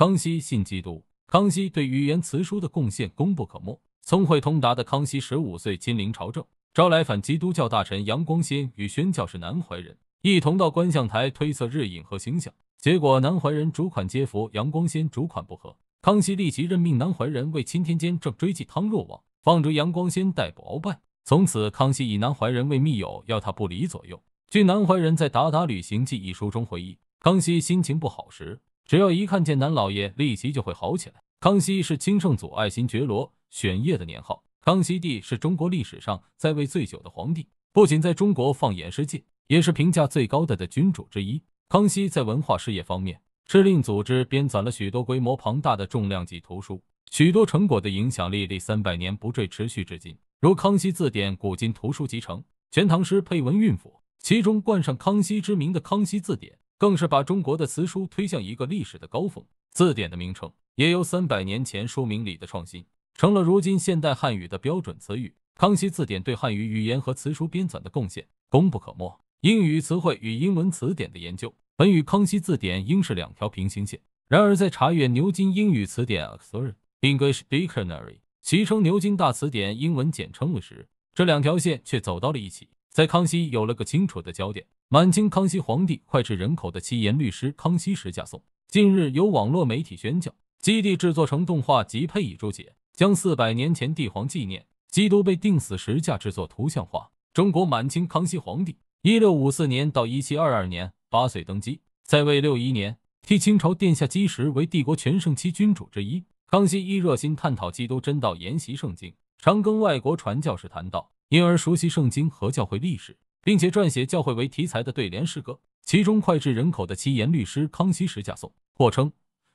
康熙信基督。康熙对语言辞书的贡献功不可没。聪慧通达的康熙十五岁亲临朝政，招来反基督教大臣杨光先与宣教士南怀仁一同到观象台推测日影和星象。结果南怀仁主款皆佛，杨光先主款不合。康熙立即任命南怀仁为钦天监正，追记汤若望，放逐杨光先，逮捕鳌拜。从此，康熙以南怀仁为密友，要他不离左右。据南怀仁在《达达旅行记》一书中回忆，康熙心情不好时。只要一看见南老爷，立即就会好起来。康熙是清圣祖爱新觉罗·玄烨的年号。康熙帝是中国历史上在位最久的皇帝，不仅在中国放眼世界，也是评价最高的的君主之一。康熙在文化事业方面，敕令组织编纂了许多规模庞大的重量级图书，许多成果的影响力历三百年不坠，持续至今。如《康熙字典》《古今图书集成》《全唐诗》配文韵府，其中冠上康熙之名的《康熙字典》。更是把中国的词书推向一个历史的高峰，字典的名称也由三百年前书名里的创新，成了如今现代汉语的标准词语。康熙字典对汉语语言和词书编纂的贡献功不可没。英语词汇与英文词典的研究，本与康熙字典应是两条平行线，然而在查阅牛津英语词典 （Oxford English Dictionary），其称牛津大词典英文简称为时，这两条线却走到了一起，在康熙有了个清楚的交点。满清康熙皇帝脍炙人口的七言律诗《康熙十架颂》，近日由网络媒体宣教基地制作成动画及配以注解，将四百年前帝皇纪念基督被钉死十架制作图像化。中国满清康熙皇帝（一六五四年到一七二二年），八岁登基，在位六一年，替清朝殿下基石，为帝国全盛期君主之一。康熙一热心探讨基督真道，研习圣经，常跟外国传教士谈到，因而熟悉圣经和教会历史。并且撰写教会为题材的对联诗歌，其中脍炙人口的七言律诗《康熙十架颂》，或称《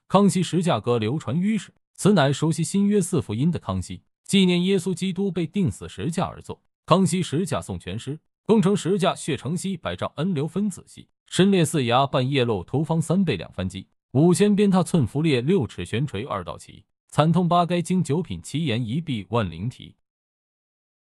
康熙十架歌》，流传于世。此乃熟悉新约四福音的康熙，纪念耶稣基督被钉死十架而作。《康熙十架颂》全诗：共成十架血成溪，百丈恩流分子息；深裂四牙半叶露，头方三倍两番低。五千鞭挞寸肤裂，六尺悬垂二道旗，惨痛八该经九品，七言一臂万灵啼。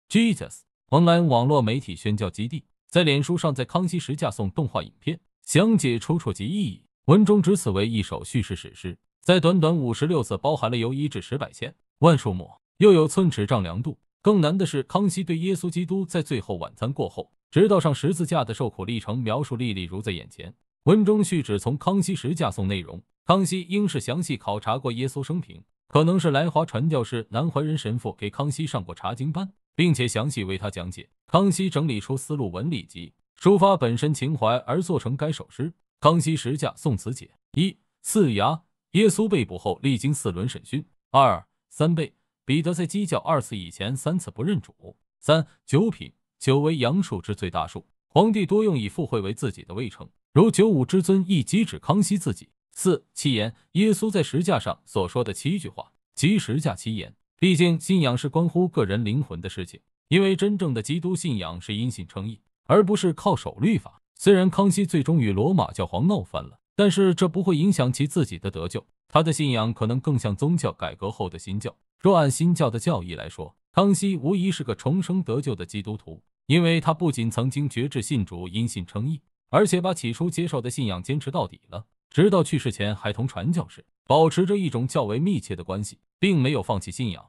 Jesus。蓬莱网络媒体宣教基地在脸书上在康熙时架送动画影片详解出处及意义。文中指此为一首叙事史诗，在短短五十六字包含了由一至十百千万数目，又有寸尺丈量度。更难的是，康熙对耶稣基督在最后晚餐过后直到上十字架的受苦历程描述历历如在眼前。文中续指从康熙时架送内容，康熙应是详细考察过耶稣生平，可能是来华传教士南怀仁神父给康熙上过查经班。并且详细为他讲解。康熙整理出《思路文理集》，抒发本身情怀而做成该首诗。康熙十架宋词解：一、四牙。耶稣被捕后，历经四轮审讯。二、三背。彼得在鸡叫二次以前三次不认主。三、九品。九为杨树之最大树，皇帝多用以附会为自己的位称，如九五之尊，亦即指康熙自己。四、七言。耶稣在十架上所说的七句话，即十架七言。毕竟，信仰是关乎个人灵魂的事情。因为真正的基督信仰是因信称义，而不是靠守律法。虽然康熙最终与罗马教皇闹翻了，但是这不会影响其自己的得救。他的信仰可能更像宗教改革后的新教。若按新教的教义来说，康熙无疑是个重生得救的基督徒，因为他不仅曾经绝志信主因信称义，而且把起初接受的信仰坚持到底了，直到去世前还同传教士。保持着一种较为密切的关系，并没有放弃信仰。